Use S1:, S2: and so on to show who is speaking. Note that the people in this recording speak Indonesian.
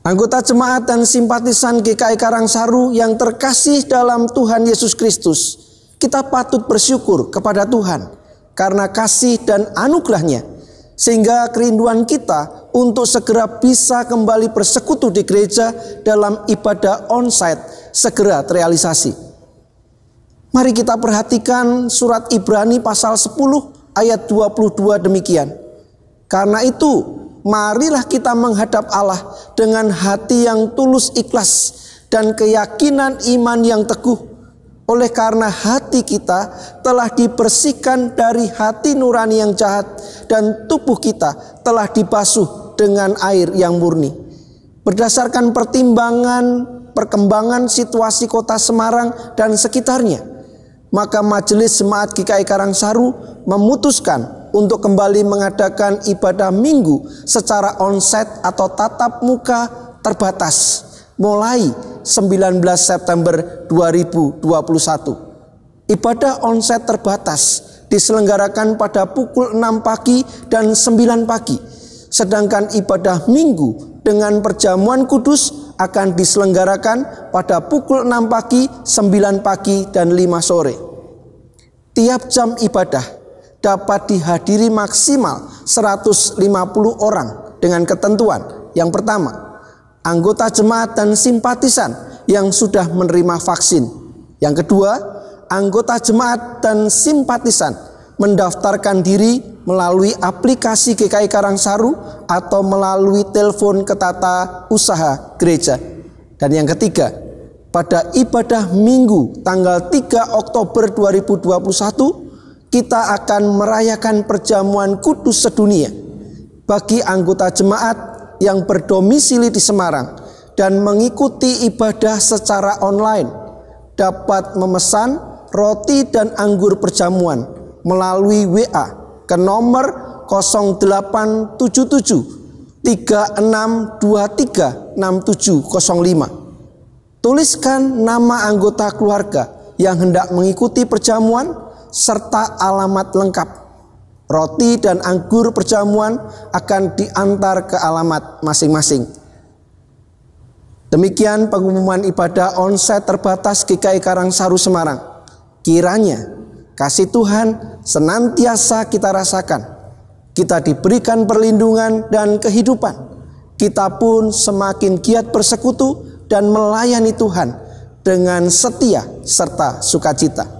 S1: Anggota jemaat dan simpatisan GKI Karangsaru yang terkasih dalam Tuhan Yesus Kristus, kita patut bersyukur kepada Tuhan karena kasih dan anugerahnya sehingga kerinduan kita untuk segera bisa kembali bersekutu di gereja dalam ibadah onsite segera terrealisasi. Mari kita perhatikan surat Ibrani pasal 10 ayat 22 demikian. Karena itu Marilah kita menghadap Allah dengan hati yang tulus ikhlas dan keyakinan iman yang teguh. Oleh karena hati kita telah dibersihkan dari hati nurani yang jahat dan tubuh kita telah dibasuh dengan air yang murni. Berdasarkan pertimbangan perkembangan situasi kota Semarang dan sekitarnya, maka Majelis Semaat GKI Karangsaru memutuskan untuk kembali mengadakan ibadah minggu secara onset atau tatap muka terbatas mulai 19 September 2021. Ibadah onset terbatas diselenggarakan pada pukul 6 pagi dan 9 pagi. Sedangkan ibadah minggu dengan perjamuan kudus akan diselenggarakan pada pukul 6 pagi, 9 pagi, dan 5 sore. Tiap jam ibadah dapat dihadiri maksimal 150 orang dengan ketentuan. Yang pertama, anggota jemaat dan simpatisan yang sudah menerima vaksin. Yang kedua, anggota jemaat dan simpatisan mendaftarkan diri melalui aplikasi GKI Karangsaru atau melalui telepon ketata usaha gereja. Dan yang ketiga, pada ibadah Minggu tanggal 3 Oktober 2021 kita akan merayakan perjamuan kudus sedunia bagi anggota jemaat yang berdomisili di Semarang dan mengikuti ibadah secara online dapat memesan roti dan anggur perjamuan melalui WA ke nomor 0877 3623 Tuliskan nama anggota keluarga yang hendak mengikuti perjamuan serta alamat lengkap. Roti dan anggur perjamuan akan diantar ke alamat masing-masing. Demikian pengumuman ibadah onset terbatas GKI Karangsaru Semarang. Kiranya kasih Tuhan senantiasa kita rasakan. Kita diberikan perlindungan dan kehidupan. Kita pun semakin giat bersekutu dan melayani Tuhan dengan setia serta sukacita.